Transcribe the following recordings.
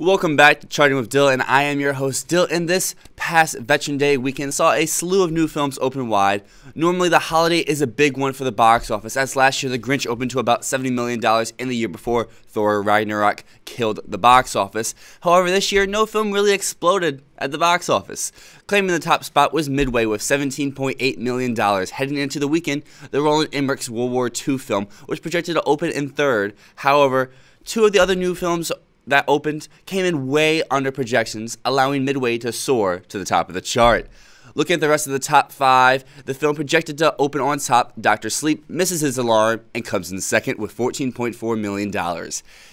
Welcome back to Charting with Dill, and I am your host, Dill. In this past Veteran Day weekend saw a slew of new films open wide. Normally, the holiday is a big one for the box office, as last year The Grinch opened to about $70 million, In the year before, Thor Ragnarok killed the box office. However, this year, no film really exploded at the box office. Claiming the top spot was Midway with $17.8 million. Heading into the weekend, the Roland Emmerich's World War II film was projected to open in third. However, two of the other new films that opened came in way under projections, allowing Midway to soar to the top of the chart. Looking at the rest of the top five, the film projected to open on top, Dr. Sleep misses his alarm and comes in second with $14.4 million.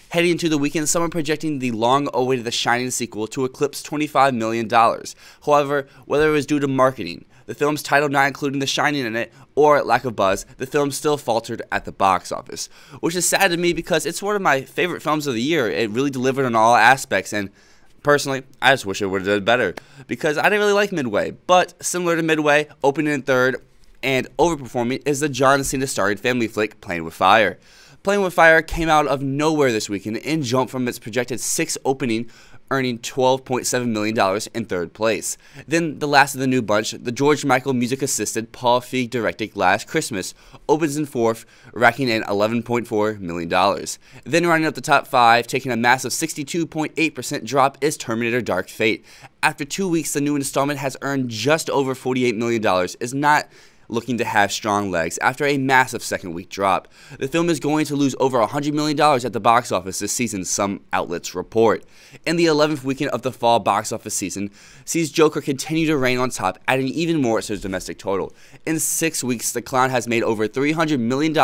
Heading into the weekend, some are projecting the long awaited The Shining sequel to eclipse $25 million. However, whether it was due to marketing, the film's title not including The Shining in it, or lack of buzz, the film still faltered at the box office. Which is sad to me because it's one of my favorite films of the year. It really delivered on all aspects, and personally, I just wish it would have done better because I didn't really like Midway. But similar to Midway, opening in third and overperforming is the John Cena starred family flick Playing with Fire. Playing with Fire came out of nowhere this weekend and jumped from its projected sixth opening earning $12.7 million in third place. Then, the last of the new bunch, the George Michael music assisted Paul Feig directed Last Christmas, opens in fourth, racking in $11.4 million. Then, rounding up the top five, taking a massive 62.8% drop, is Terminator Dark Fate. After two weeks, the new installment has earned just over $48 million, is not looking to have strong legs after a massive second week drop. The film is going to lose over $100 million at the box office this season, some outlets report. in the 11th weekend of the fall box office season sees Joker continue to reign on top, adding even more to his domestic total. In six weeks, the clown has made over $300 million,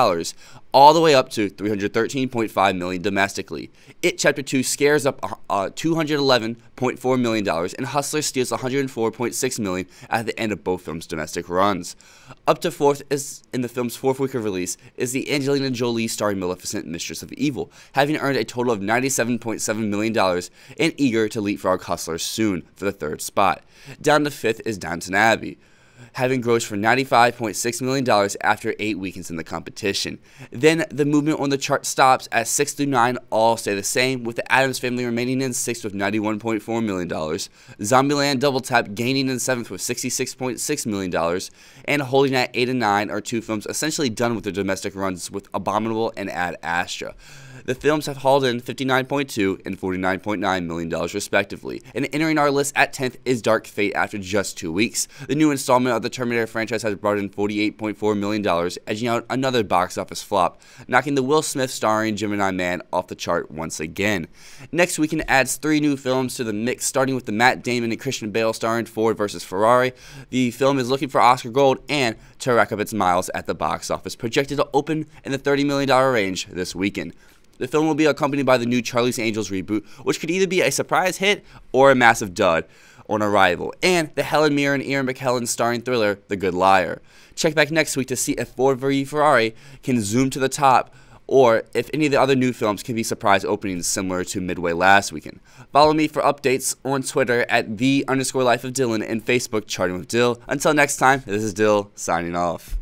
all the way up to $313.5 million domestically. It Chapter 2 scares up uh, $211.4 million, and Hustler steals $104.6 million at the end of both films' domestic runs. Up to fourth is in the film's fourth week of release is the Angelina Jolie starring Maleficent Mistress of Evil, having earned a total of $97.7 million and eager to leapfrog Hustlers soon for the third spot. Down to fifth is Downton Abbey, having grossed for $95.6 million after eight weekends in the competition. Then the movement on the chart stops as 6 through 9 all stay the same, with the Adams Family remaining in 6th with $91.4 million, Zombieland Double Tap gaining in 7th with $66.6 million, and Holding at 8 and 9 are two films essentially done with their domestic runs with Abominable and Ad Astra the films have hauled in 59.2 dollars 2 and $49.9 million respectively. And entering our list at 10th is Dark Fate after just two weeks. The new installment of the Terminator franchise has brought in $48.4 million, edging out another box office flop, knocking the Will Smith starring Gemini Man off the chart once again. Next weekend adds three new films to the mix, starting with the Matt Damon and Christian Bale starring Ford vs. Ferrari. The film is looking for Oscar Gold and to rack up its miles at the box office, projected to open in the $30 million range this weekend. The film will be accompanied by the new Charlie's Angels reboot, which could either be a surprise hit or a massive dud on arrival, and the Helen Mirren and Ian McKellen starring thriller The Good Liar. Check back next week to see if Ford v Ferrari can zoom to the top or if any of the other new films can be surprise openings similar to Midway last weekend. Follow me for updates on Twitter at the underscore life of Dylan and Facebook charting with Dill. Until next time, this is Dill signing off.